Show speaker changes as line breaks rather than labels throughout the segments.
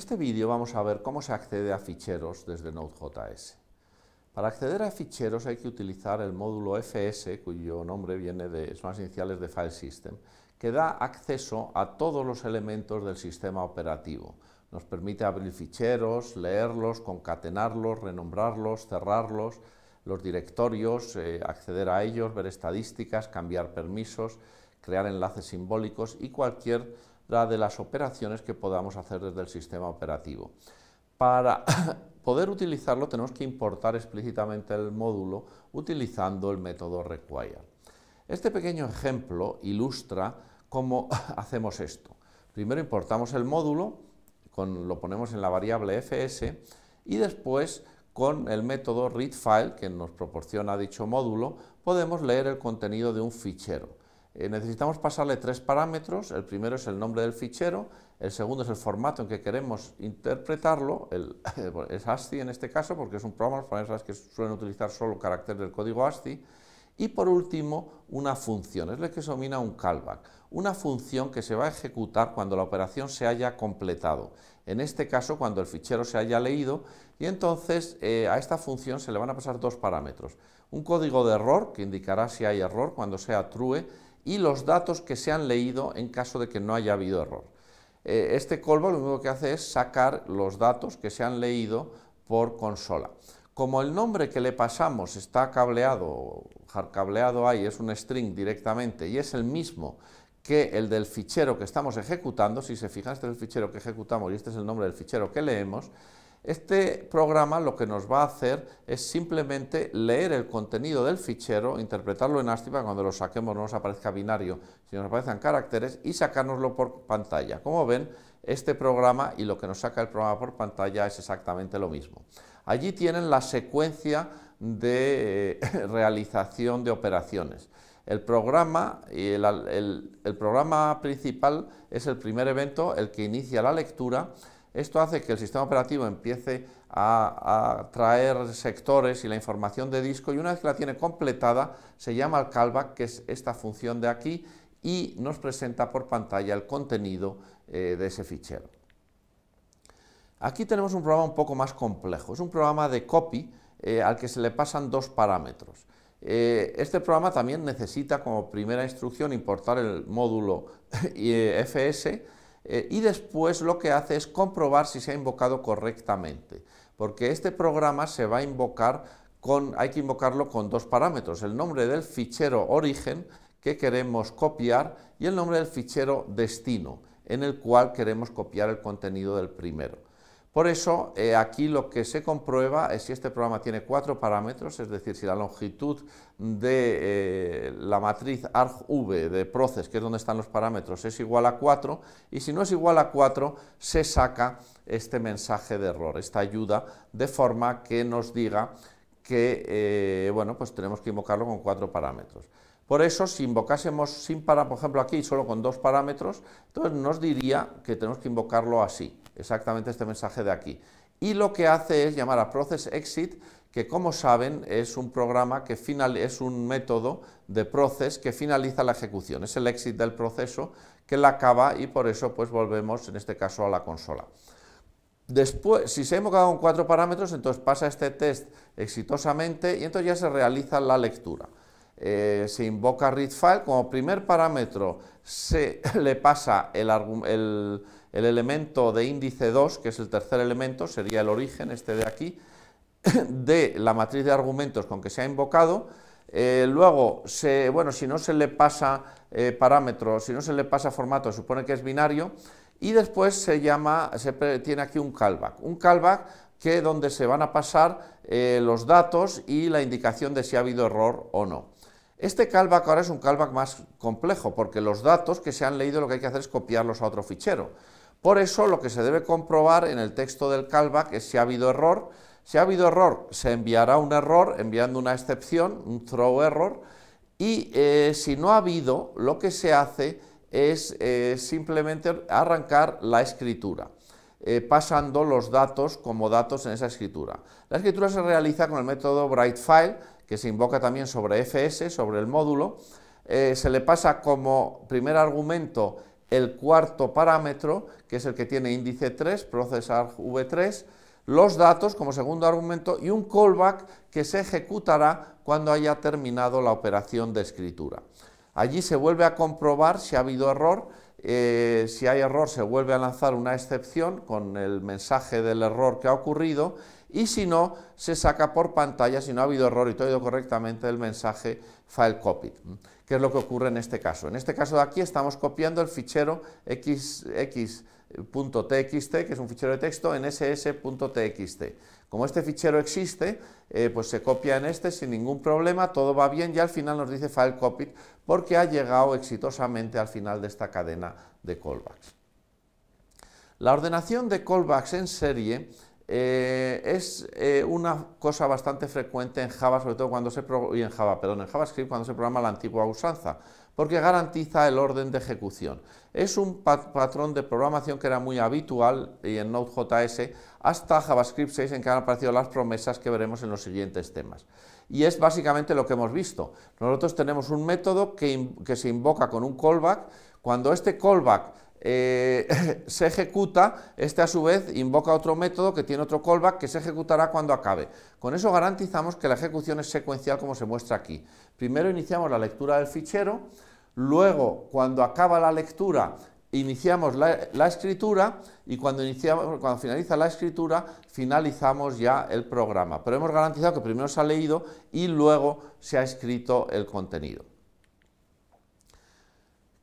En este vídeo vamos a ver cómo se accede a ficheros desde Node.js. Para acceder a ficheros hay que utilizar el módulo FS, cuyo nombre viene de, son iniciales de File System, que da acceso a todos los elementos del sistema operativo. Nos permite abrir ficheros, leerlos, concatenarlos, renombrarlos, cerrarlos, los directorios, eh, acceder a ellos, ver estadísticas, cambiar permisos, crear enlaces simbólicos y cualquier de las operaciones que podamos hacer desde el sistema operativo. Para poder utilizarlo tenemos que importar explícitamente el módulo utilizando el método require. Este pequeño ejemplo ilustra cómo hacemos esto. Primero importamos el módulo, lo ponemos en la variable fs y después con el método readFile que nos proporciona dicho módulo podemos leer el contenido de un fichero. Eh, necesitamos pasarle tres parámetros. El primero es el nombre del fichero, el segundo es el formato en que queremos interpretarlo, es ASCII en este caso, porque es un programa, los programas que suelen utilizar solo carácter del código ASCII. Y por último, una función, es la que se denomina un callback, una función que se va a ejecutar cuando la operación se haya completado, en este caso cuando el fichero se haya leído, y entonces eh, a esta función se le van a pasar dos parámetros, un código de error que indicará si hay error cuando sea true, y los datos que se han leído en caso de que no haya habido error. Eh, este callback lo único que hace es sacar los datos que se han leído por consola. Como el nombre que le pasamos está cableado, cableado ahí, es un string directamente y es el mismo que el del fichero que estamos ejecutando, si se fijan, este es el fichero que ejecutamos y este es el nombre del fichero que leemos, este programa lo que nos va a hacer es simplemente leer el contenido del fichero, interpretarlo en ASCII cuando lo saquemos no nos aparezca binario, sino nos aparezcan caracteres y sacárnoslo por pantalla. Como ven, este programa y lo que nos saca el programa por pantalla es exactamente lo mismo. Allí tienen la secuencia de eh, realización de operaciones. El programa, el programa principal es el primer evento, el que inicia la lectura, esto hace que el sistema operativo empiece a, traer sectores y la información de disco y una vez que la tiene completada se llama al callback, que es esta función de aquí, y nos presenta por pantalla el contenido eh, de ese fichero. Aquí tenemos un programa un poco más complejo, es un programa de copy eh, al que se le pasan dos parámetros. Eh, este programa también necesita como primera instrucción importar el módulo FS, Eh, y después lo que hace es comprobar si se ha invocado correctamente, porque este programa se va a invocar con, hay que invocarlo con dos parámetros, el nombre del fichero origen que queremos copiar y el nombre del fichero destino, en el cual queremos copiar el contenido del primero. Por eso, eh, aquí lo que se comprueba es si este programa tiene cuatro parámetros, es decir, si la longitud de eh, la matriz argv de proces, que es donde están los parámetros, es igual a 4, y si no es igual a 4, se saca este mensaje de error, esta ayuda, de forma que nos diga que, eh, bueno, pues tenemos que invocarlo con cuatro parámetros. Por eso, si invocásemos sin para, por ejemplo, aquí solo con dos parámetros, entonces nos diría que tenemos que invocarlo así exactamente este mensaje de aquí. Y lo que hace es llamar a Process Exit, que como saben es un programa que final, es un método de process que finaliza la ejecución, es el exit del proceso que la acaba y por eso pues volvemos en este caso a la consola. Después, si se ha invocado con cuatro parámetros, entonces pasa este test exitosamente y entonces ya se realiza la lectura. Eh, se invoca readFile como primer parámetro se le pasa el, elemento de índice 2, que es el tercer elemento, sería el origen, este de aquí, de la matriz de argumentos con que se ha invocado. Eh, luego, bueno, si no se le pasa eh, si no se le pasa formato, supone que es binario. Y después se llama, se tiene aquí un callback. Un callback que donde se van a pasar los datos y la indicación de si ha habido error o no. Este callback ahora es un callback más complejo, porque los datos que se han leído lo que hay que hacer es copiarlos a otro fichero. Por eso lo que se debe comprobar en el texto del callback es si ha habido error. Si ha habido error, se enviará un error enviando una excepción, un throw error, y eh, si no ha habido, lo que se hace es eh, simplemente arrancar la escritura, eh, pasando los datos como datos en esa escritura. La escritura se realiza con el método WriteFile, que se invoca también sobre FS, sobre el módulo, eh, se le pasa como primer argumento el cuarto parámetro, que es el que tiene índice 3, procesar v3, los datos como segundo argumento y un callback que se ejecutará cuando haya terminado la operación de escritura. Allí se vuelve a comprobar si ha habido error eh, si hay error se vuelve a lanzar una excepción con el mensaje del error que ha ocurrido y si no se saca por pantalla si no ha habido error y todo ha ido correctamente el mensaje file copied, que es lo que ocurre en este caso. En este caso de aquí estamos copiando el fichero xx.txt, eh, que es un fichero de texto, en ss.txt. Como este fichero existe, eh, pues se copia en este sin ningún problema, todo va bien y al final nos dice file Copy, porque ha llegado exitosamente al final de esta cadena de callbacks. La ordenación de callbacks en serie eh, es eh, una cosa bastante frecuente en Java, sobre todo cuando se en Java, en JavaScript cuando se programa la antigua usanza, porque garantiza el orden de ejecución. Es un patrón de programación que era muy habitual y en Node.js hasta JavaScript 6 en que han aparecido las promesas que veremos en los siguientes temas. Y es básicamente lo que hemos visto. Nosotros tenemos un método que, se invoca con un callback. Cuando este callback eh, se ejecuta, este a su vez invoca otro método que tiene otro callback que se ejecutará cuando acabe. Con eso garantizamos que la ejecución es secuencial como se muestra aquí. Primero iniciamos la lectura del fichero, Luego, cuando acaba la lectura, iniciamos la, escritura y cuando, finaliza la escritura, finalizamos ya el programa. Pero hemos garantizado que primero se ha leído y luego se ha escrito el contenido.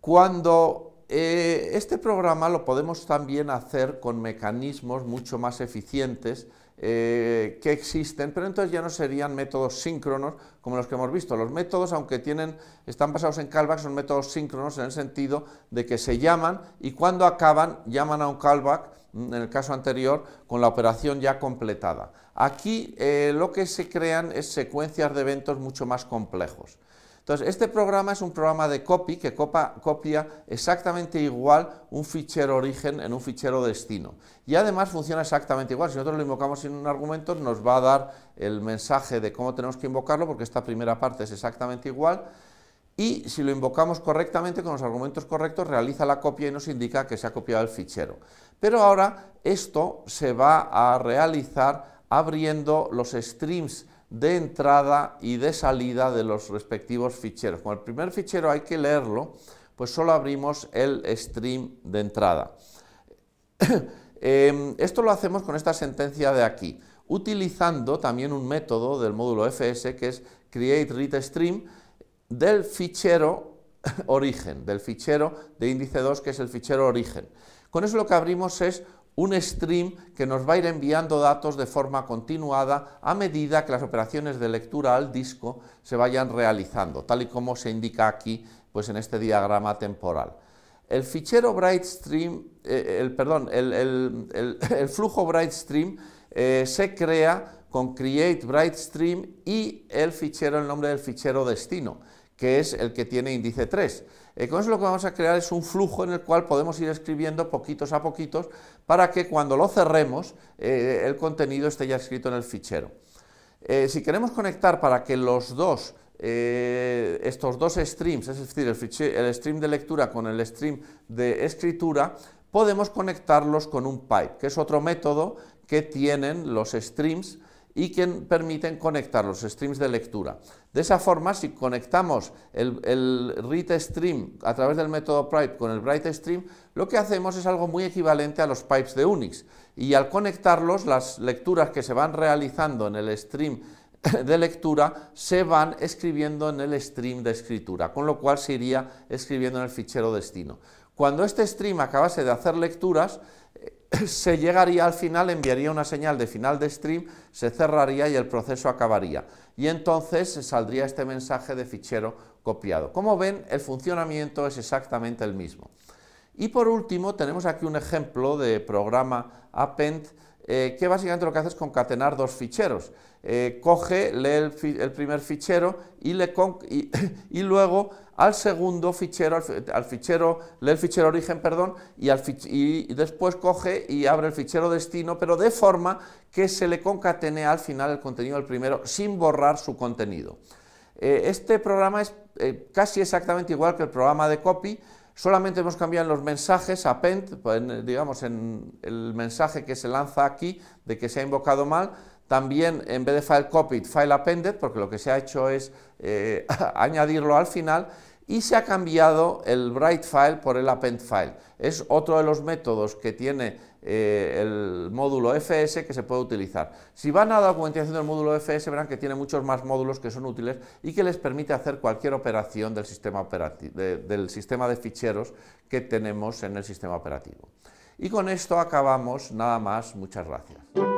Cuando eh, este programa lo podemos también hacer con mecanismos mucho más eficientes eh, que existen, pero entonces ya no serían métodos síncronos como los que hemos visto. Los métodos, aunque tienen, están basados en callback, son métodos síncronos en el sentido de que se llaman y cuando acaban llaman a un callback, mm, en el caso anterior, con la operación ya completada. Aquí eh, lo que se crean es secuencias de eventos mucho más complejos. Entonces, este programa es un programa de copy que copia exactamente igual un fichero origen en un fichero destino. Y además funciona exactamente igual. Si nosotros lo invocamos en un argumento, nos va a dar el mensaje de cómo tenemos que invocarlo, porque esta primera parte es exactamente igual. Y si lo invocamos correctamente, con los argumentos correctos, realiza la copia y nos indica que se ha copiado el fichero. Pero ahora esto se va a realizar abriendo los streams de entrada y de salida de los respectivos ficheros. Como el primer fichero hay que leerlo, pues solo abrimos el stream de entrada. Em, esto lo hacemos con esta sentencia de aquí, utilizando también un método del módulo FS que es createReadStream del fichero origen, del fichero de índice 2 que es el fichero origen. Con eso lo que abrimos es un stream que nos va a ir enviando datos de forma continuada a medida que las operaciones de lectura al disco se vayan realizando, tal y como se indica aquí pues en este diagrama temporal. El fichero BrightStream, eh, eh, el, perdón, el, flujo BrightStream eh, se crea con create BrightStream y el fichero, el nombre del fichero destino que es el que tiene índice 3. con eso lo que vamos a crear es un flujo en el cual podemos ir escribiendo poquitos a poquitos para que cuando lo cerremos eh, el contenido esté ya escrito en el fichero. Eh, si queremos conectar para que los dos, eh, estos dos streams, es decir, el stream de lectura con el stream de escritura, podemos conectarlos con un pipe, que es otro método que tienen los streams y que permiten conectar los streams de lectura. De esa forma, si conectamos el, read stream a través del método pipe con el write stream, lo que hacemos es algo muy equivalente a los pipes de Unix. Y al conectarlos, las lecturas que se van realizando en el stream de lectura se van escribiendo en el stream de escritura, con lo cual se iría escribiendo en el fichero destino. Cuando este stream acabase de hacer lecturas, se llegaría al final, enviaría una señal de final de stream, se cerraría y el proceso acabaría. Y entonces saldría este mensaje de fichero copiado. Como ven, el funcionamiento es exactamente el mismo. Y por último, tenemos aquí un ejemplo de programa append eh, que básicamente lo que hace es concatenar dos ficheros. Eh, coge, lee el, primer fichero y, luego al segundo fichero, al, fichero, lee el fichero origen, perdón, y, después coge y abre el fichero destino, pero de forma que se le concatene al final el contenido del primero sin borrar su contenido. Eh, este programa es casi exactamente igual que el programa de copy, Solamente hemos cambiado los mensajes, append, pues, digamos en el mensaje que se lanza aquí de que se ha invocado mal, también en vez de file copied, file appended, porque lo que se ha hecho es eh, añadirlo al final, y se ha cambiado el write file por el append file. Es otro de los métodos que tiene eh, el módulo FS que se puede utilizar. Si van a la documentación del módulo FS verán que tiene muchos más módulos que son útiles y que les permite hacer cualquier operación del sistema, del sistema de ficheros que tenemos en el sistema operativo. Y con esto acabamos, nada más, muchas gracias.